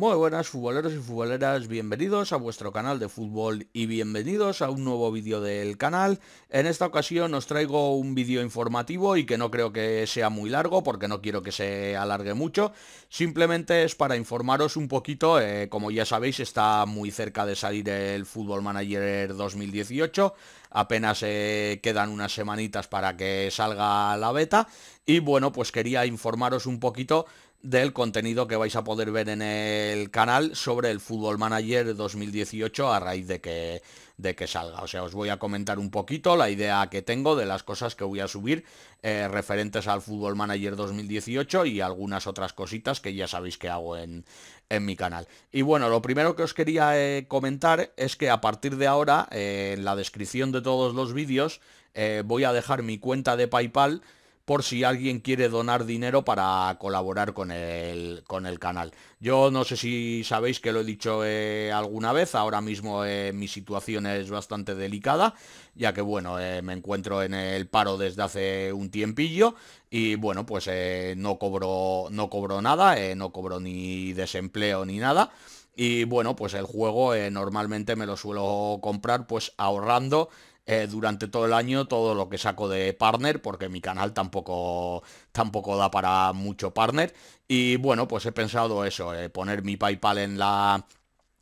Muy buenas futboleros y futboleras, bienvenidos a vuestro canal de fútbol y bienvenidos a un nuevo vídeo del canal. En esta ocasión os traigo un vídeo informativo y que no creo que sea muy largo porque no quiero que se alargue mucho. Simplemente es para informaros un poquito, eh, como ya sabéis está muy cerca de salir el Fútbol Manager 2018 apenas eh, quedan unas semanitas para que salga la beta y bueno pues quería informaros un poquito del contenido que vais a poder ver en el canal sobre el Football Manager 2018 a raíz de que, de que salga. O sea, os voy a comentar un poquito la idea que tengo de las cosas que voy a subir eh, referentes al Football Manager 2018 y algunas otras cositas que ya sabéis que hago en, en mi canal. Y bueno, lo primero que os quería eh, comentar es que a partir de ahora, eh, en la descripción de todos los vídeos, voy a dejar mi cuenta de PayPal por si alguien quiere donar dinero para colaborar con el, con el canal. Yo no sé si sabéis que lo he dicho eh, alguna vez, ahora mismo eh, mi situación es bastante delicada, ya que bueno, eh, me encuentro en el paro desde hace un tiempillo y bueno, pues no, cobro, no cobro nada, no cobro ni desempleo ni nada. Y bueno, pues el juego normalmente me lo suelo comprar pues ahorrando eh, durante todo el año todo lo que saco de partner, porque mi canal tampoco, tampoco da para mucho partner. Y bueno, pues he pensado eso, eh, poner mi PayPal en la,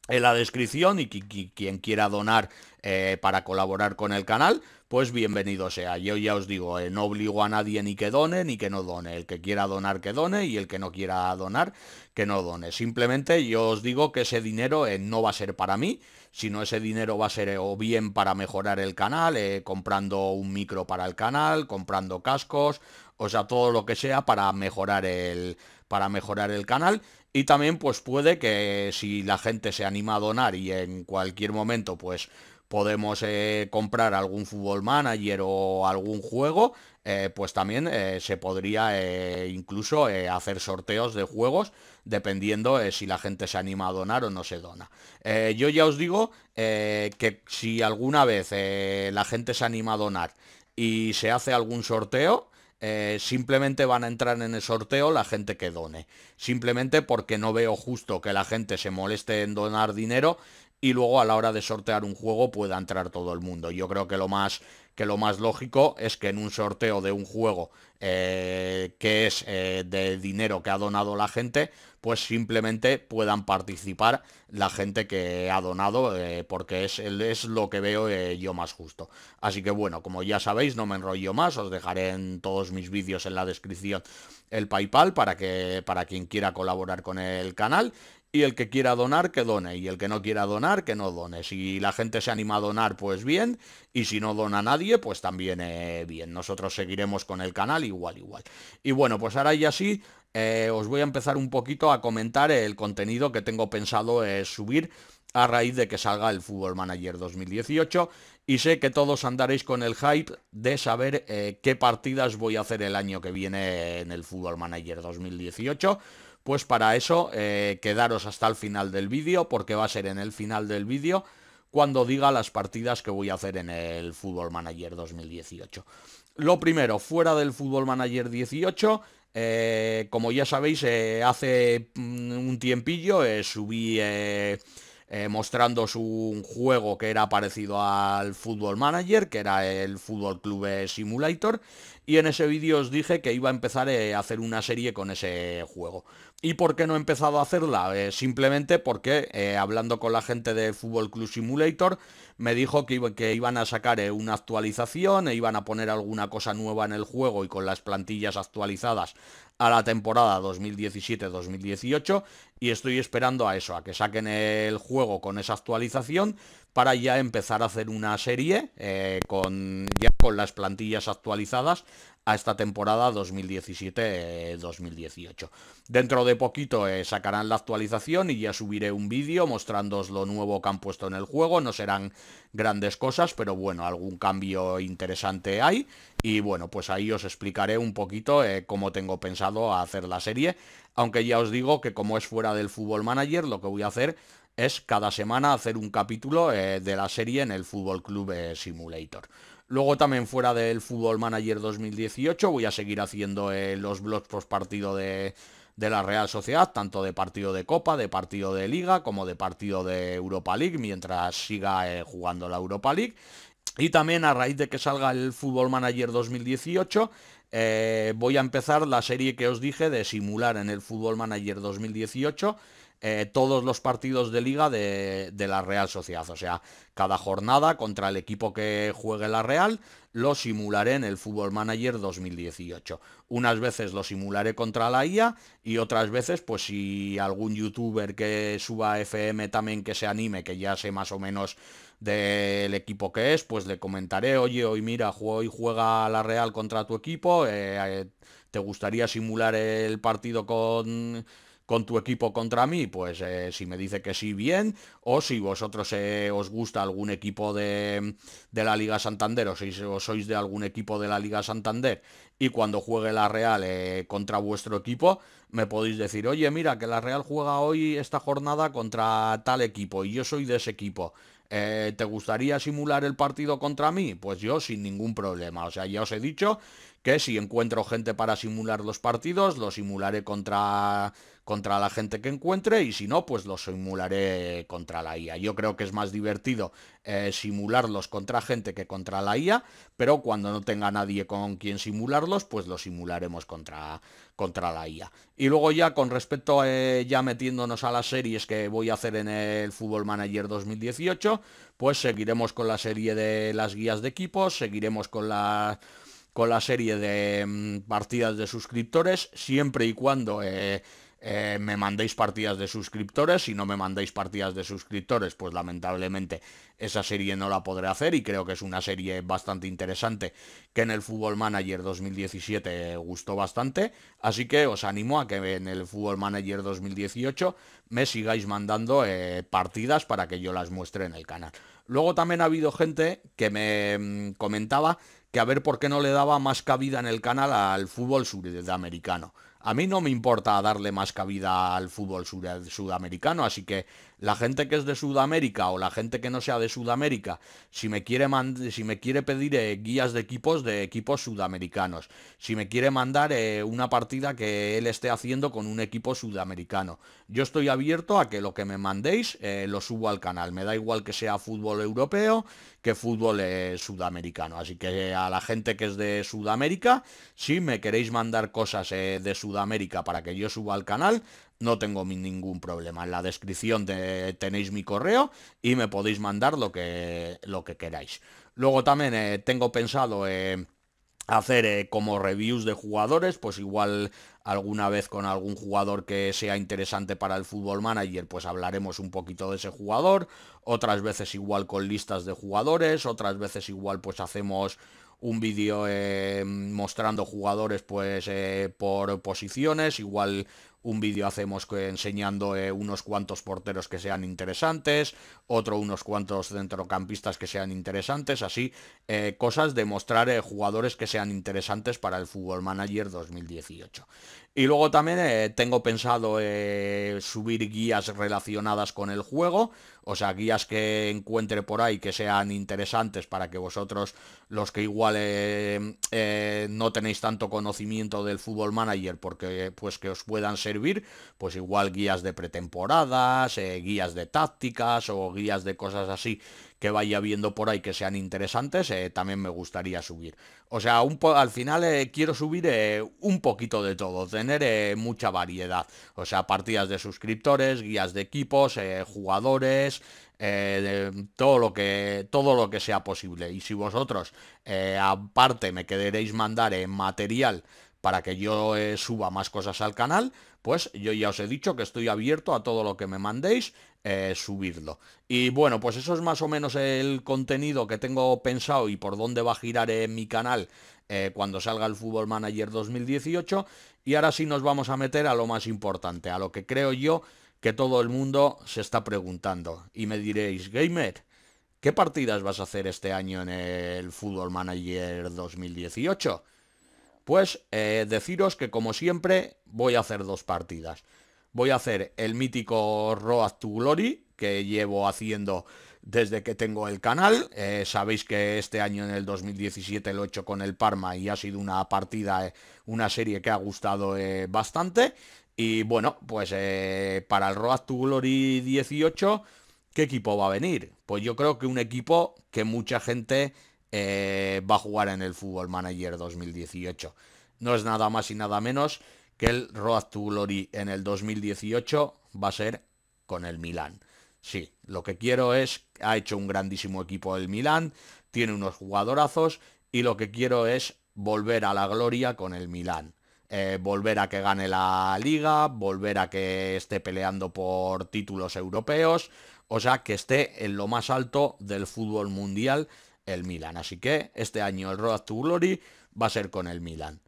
en la descripción y quien quiera donar eh, para colaborar con el canal, pues bienvenido sea. Yo ya os digo, eh, no obligo a nadie ni que done ni que no done. El que quiera donar, que done y el que no quiera donar, que no done. Simplemente yo os digo que ese dinero eh, no va a ser para mí, sino ese dinero va a ser eh, o bien para mejorar el canal, comprando un micro para el canal, comprando cascos, o sea, todo lo que sea para mejorar el para mejorar el canal y también pues puede que si la gente se anima a donar y en cualquier momento pues podemos eh, comprar algún fútbol manager o algún juego, eh, pues también eh, se podría incluso hacer sorteos de juegos dependiendo si la gente se anima a donar o no se dona. yo ya os digo que si alguna vez la gente se anima a donar y se hace algún sorteo, simplemente van a entrar en el sorteo la gente que done. Simplemente porque no veo justo que la gente se moleste en donar dinero y luego a la hora de sortear un juego pueda entrar todo el mundo. Yo creo que lo más, que lo más lógico es que en un sorteo de un juego eh, que es eh, de dinero que ha donado la gente, pues simplemente puedan participar la gente que ha donado, eh, porque es, es, lo que veo yo más justo. Así que bueno, como ya sabéis, no me enrollo más, os dejaré en todos mis vídeos en la descripción el PayPal para, que, para quien quiera colaborar con el canal y el que quiera donar, que done. Y el que no quiera donar, que no done. Si la gente se anima a donar, pues bien. Y si no dona nadie, pues también eh, bien. Nosotros seguiremos con el canal igual, igual. Y bueno, pues ahora ya sí, eh, os voy a empezar un poquito a comentar el contenido que tengo pensado eh, subir a raíz de que salga el Football Manager 2018 y sé que todos andaréis con el hype de saber qué partidas voy a hacer el año que viene en el Football Manager 2018 pues para eso, eh, quedaros hasta el final del vídeo, porque va a ser en el final del vídeo cuando diga las partidas que voy a hacer en el Fútbol Manager 2018. Lo primero, fuera del Fútbol Manager 18, eh, como ya sabéis, eh, hace mm, un tiempillo subí eh, mostrando su un juego que era parecido al Football Manager, que era el Football Club Simulator, y en ese vídeo os dije que iba a empezar eh, a hacer una serie con ese juego. ¿Y por qué no he empezado a hacerla? Eh, simplemente porque hablando con la gente de Football Club Simulator me dijo que, que iban a sacar una actualización e iban a poner alguna cosa nueva en el juego y con las plantillas actualizadas a la temporada 2017-2018 y estoy esperando a eso, a que saquen el juego con esa actualización para ya empezar a hacer una serie eh, con, ya con las plantillas actualizadas a esta temporada 2017-2018. Dentro de poquito eh, sacarán la actualización y ya subiré un vídeo mostrándoos lo nuevo que han puesto en el juego. No serán grandes cosas, pero bueno, algún cambio interesante hay. Y bueno, pues ahí os explicaré un poquito eh, cómo tengo pensado hacer la serie. Aunque ya os digo que como es fuera del Fútbol Manager, lo que voy a hacer es cada semana hacer un capítulo eh, de la serie en el Fútbol Club eh, Simulator. Luego también fuera del Fútbol Manager 2018 voy a seguir haciendo eh, los blogs post partido de, de la Real Sociedad, tanto de partido de Copa, de partido de Liga, como de partido de Europa League, mientras siga jugando la Europa League. Y también a raíz de que salga el Fútbol Manager 2018, voy a empezar la serie que os dije de simular en el Fútbol Manager 2018 eh, todos los partidos de liga de, la Real Sociedad. O sea, cada jornada contra el equipo que juegue la Real lo simularé en el Fútbol Manager 2018. Unas veces lo simularé contra la IA y otras veces, pues si algún youtuber que suba FM también que se anime, que ya sé más o menos del equipo que es, pues le comentaré, oye, hoy mira, hoy juega la Real contra tu equipo, eh, eh, ¿te gustaría simular el partido con con tu equipo contra mí, pues eh, si me dice que sí, bien, o si vosotros eh, os gusta algún equipo de, de la Liga Santander, o si sois de algún equipo de la Liga Santander, y cuando juegue la Real eh, contra vuestro equipo, me podéis decir, oye, mira, que la Real juega hoy esta jornada contra tal equipo, y yo soy de ese equipo. ¿Te gustaría simular el partido contra mí? Pues yo sin ningún problema. O sea, ya os he dicho que si encuentro gente para simular los partidos, lo simularé contra contra la gente que encuentre y si no, pues los simularé contra la IA. Yo creo que es más divertido eh, simularlos contra gente que contra la IA, pero cuando no tenga nadie con quien simularlos, pues los simularemos contra, contra la IA. Y luego ya con respecto eh, ya metiéndonos a las series que voy a hacer en el Fútbol Manager 2018, pues seguiremos con la serie de las guías de equipos, seguiremos con la con la serie de mm, partidas de suscriptores, siempre y cuando eh, eh, me mandéis partidas de suscriptores. Si no me mandáis partidas de suscriptores, pues lamentablemente esa serie no la podré hacer y creo que es una serie bastante interesante que en el Fútbol Manager 2017 gustó bastante. Así que os animo a que en el Fútbol Manager 2018 me sigáis mandando eh, partidas para que yo las muestre en el canal. Luego también ha habido gente que me mm, comentaba que a ver por qué no le daba más cabida en el canal al fútbol sudamericano a mí no me importa darle más cabida al fútbol sudamericano, así que la gente que es de Sudamérica o la gente que no sea de Sudamérica, si me quiere, si me quiere pedir eh, guías de equipos, de equipos sudamericanos, si me quiere mandar eh, una partida que él esté haciendo con un equipo sudamericano, yo estoy abierto a que lo que me mandéis eh, lo subo al canal, me da igual que sea fútbol europeo que fútbol sudamericano, así que a la gente que es de Sudamérica, si me queréis mandar cosas de Sudamérica, América para que yo suba al canal, no tengo ningún problema. En la descripción de, tenéis mi correo y me podéis mandar lo que, lo que queráis. Luego también eh, tengo pensado... Eh, hacer eh, como reviews de jugadores, pues igual alguna vez con algún jugador que sea interesante para el fútbol manager, pues hablaremos un poquito de ese jugador, otras veces igual con listas de jugadores, otras veces igual pues hacemos un vídeo eh, mostrando jugadores pues eh, por posiciones, igual un vídeo hacemos enseñando eh, unos cuantos porteros que sean interesantes, otro unos cuantos centrocampistas que sean interesantes, así eh, cosas de mostrar eh, jugadores que sean interesantes para el Fútbol Manager 2018. Y luego también tengo pensado subir guías relacionadas con el juego, o sea, guías que encuentre por ahí que sean interesantes para que vosotros, los que igual no tenéis tanto conocimiento del Fútbol Manager, porque pues que os puedan ser pues igual guías de pretemporadas, eh, guías de tácticas o guías de cosas así que vaya viendo por ahí que sean interesantes, eh, también me gustaría subir. O sea, al final eh, quiero subir un poquito de todo, tener mucha variedad. O sea, partidas de suscriptores, guías de equipos, jugadores, todo lo que todo lo que sea posible y si vosotros aparte me queréis mandar en material para que yo eh, suba más cosas al canal, pues yo ya os he dicho que estoy abierto a todo lo que me mandéis, eh, subirlo. Y bueno, pues eso es más o menos el contenido que tengo pensado y por dónde va a girar eh, mi canal eh, cuando salga el Fútbol Manager 2018. Y ahora sí nos vamos a meter a lo más importante, a lo que creo yo que todo el mundo se está preguntando. Y me diréis, gamer, ¿qué partidas vas a hacer este año en el Fútbol Manager 2018? Pues eh, deciros que como siempre voy a hacer dos partidas. Voy a hacer el mítico Road to Glory que llevo haciendo desde que tengo el canal. Eh, sabéis que este año en el 2017 lo he hecho con el Parma y ha sido una partida, eh, una serie que ha gustado bastante. Y bueno, pues para el Road to Glory 18, ¿qué equipo va a venir? Pues yo creo que un equipo que mucha gente eh, va a jugar en el Fútbol Manager 2018. No es nada más y nada menos que el Road to Glory en el 2018 va a ser con el Milan. Sí, lo que quiero es, ha hecho un grandísimo equipo el Milan, tiene unos jugadorazos y lo que quiero es volver a la gloria con el Milan. Eh, volver a que gane la liga, volver a que esté peleando por títulos europeos, o sea, que esté en lo más alto del fútbol mundial el Milan. Así que este año el Road to Glory va a ser con el Milan.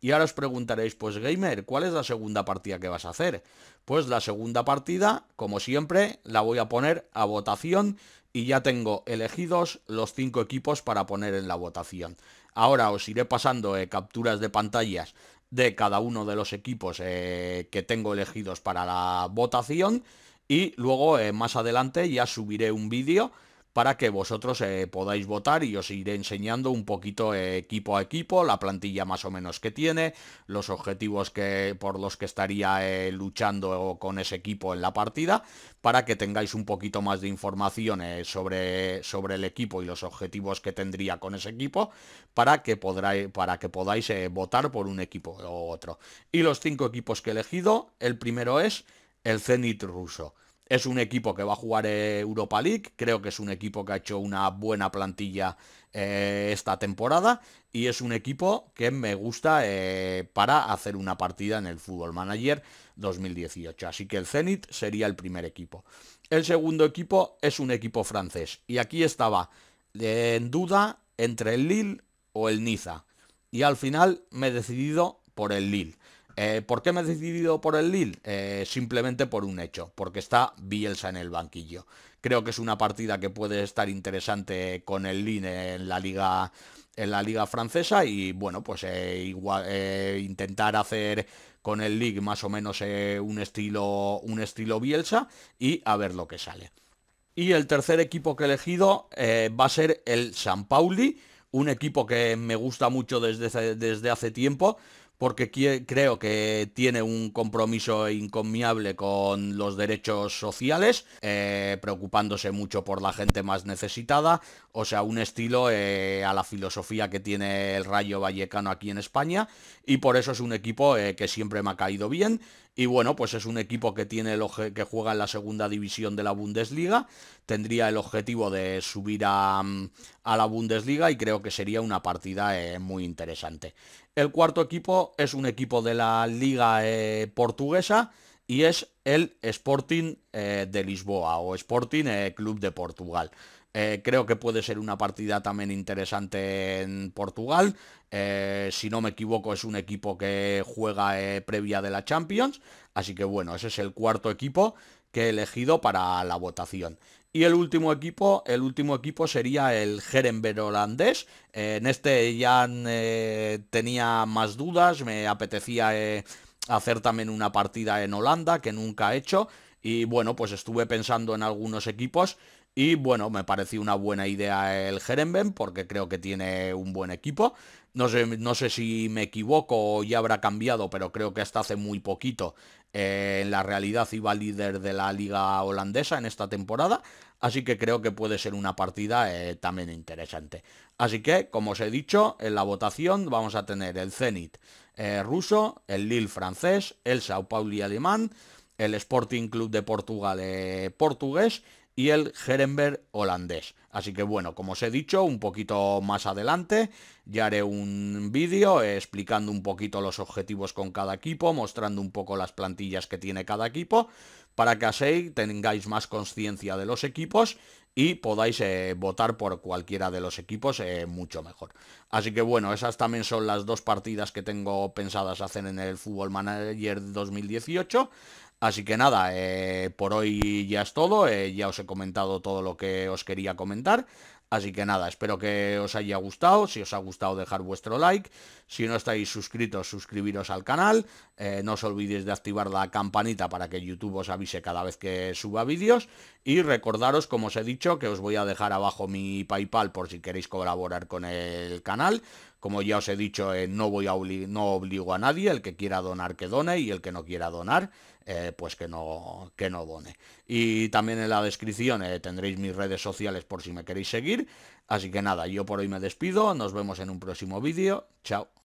Y ahora os preguntaréis, pues gamer, ¿cuál es la segunda partida que vas a hacer? Pues la segunda partida, como siempre, la voy a poner a votación y ya tengo elegidos los cinco equipos para poner en la votación. Ahora os iré pasando eh, capturas de pantallas de cada uno de los equipos eh, que tengo elegidos para la votación y luego eh, más adelante ya subiré un vídeo para que vosotros eh, podáis votar y os iré enseñando un poquito eh, equipo a equipo, la plantilla más o menos que tiene, los objetivos que, por los que estaría eh, luchando con ese equipo en la partida, para que tengáis un poquito más de información sobre, sobre el equipo y los objetivos que tendría con ese equipo, para que, para que podáis votar por un equipo u otro. Y los cinco equipos que he elegido, el primero es el Zenit ruso. Es un equipo que va a jugar eh, Europa League, creo que es un equipo que ha hecho una buena plantilla eh, esta temporada y es un equipo que me gusta eh, para hacer una partida en el Fútbol Manager 2018. Así que el Zenit sería el primer equipo. El segundo equipo es un equipo francés y aquí estaba en duda entre el Lille o el Niza y al final me he decidido por el Lille. Eh, ¿Por qué me he decidido por el Lille? Eh, simplemente por un hecho, porque está Bielsa en el banquillo. Creo que es una partida que puede estar interesante con el Lille en la liga en la liga francesa y bueno pues eh, intentar hacer con el Lille más o menos un estilo un estilo Bielsa y a ver lo que sale. Y el tercer equipo que he elegido va a ser el San Pauli, un equipo que me gusta mucho desde, desde hace tiempo porque creo que tiene un compromiso incomiable con los derechos sociales, eh, preocupándose mucho por la gente más necesitada, o sea, un estilo eh, a la filosofía que tiene el Rayo Vallecano aquí en España, y por eso es un equipo eh, que siempre me ha caído bien, y bueno, pues es un equipo que tiene que juega en la segunda división de la Bundesliga. Tendría el objetivo de subir a, mm, la Bundesliga y creo que sería una partida eh, muy interesante. El cuarto equipo es un equipo de la Liga eh, Portuguesa y es el Sporting eh, de Lisboa o Sporting Club de Portugal. Eh, creo que puede ser una partida también interesante en Portugal. Eh, si no me equivoco, es un equipo que juega eh, previa de la Champions. Así que bueno, ese es el cuarto equipo que he elegido para la votación. Y el último equipo, el último equipo sería el Gerenber holandés. en este ya tenía más dudas, me apetecía hacer también una partida en Holanda que nunca he hecho. Y bueno, pues estuve pensando en algunos equipos y bueno, me pareció una buena idea el Jerenben porque creo que tiene un buen equipo. No sé, no sé si me equivoco o ya habrá cambiado, pero creo que hasta hace muy poquito eh, en la realidad iba líder de la liga holandesa en esta temporada. Así que creo que puede ser una partida eh, también interesante. Así que, como os he dicho, en la votación vamos a tener el Zenit eh, ruso, el Lille francés, el Sao y alemán, el Sporting Club de Portugal portugués y el Herenberg holandés. Así que bueno, como os he dicho, un poquito más adelante ya haré un vídeo explicando un poquito los objetivos con cada equipo, mostrando un poco las plantillas que tiene cada equipo, para que así tengáis más conciencia de los equipos y podáis eh, votar por cualquiera de los equipos eh, mucho mejor. Así que bueno, esas también son las dos partidas que tengo pensadas hacer en el Fútbol Manager 2018. Así que nada, eh, por hoy ya es todo, eh, ya os he comentado todo lo que os quería comentar. Así que nada, espero que os haya gustado. Si os ha gustado, dejar vuestro like. Si no estáis suscritos, suscribiros al canal. Eh, no os olvidéis de activar la campanita para que YouTube os avise cada vez que suba vídeos. Y recordaros, como os he dicho, que os voy a dejar abajo mi PayPal por si queréis colaborar con el canal. Como ya os he dicho, no, voy a no obligo a nadie. El que quiera donar, que done y el que no quiera donar eh, pues que no, que no done. Y también en la descripción eh, tendréis mis redes sociales por si me queréis seguir. Así que nada, yo por hoy me despido, nos vemos en un próximo vídeo. Chao.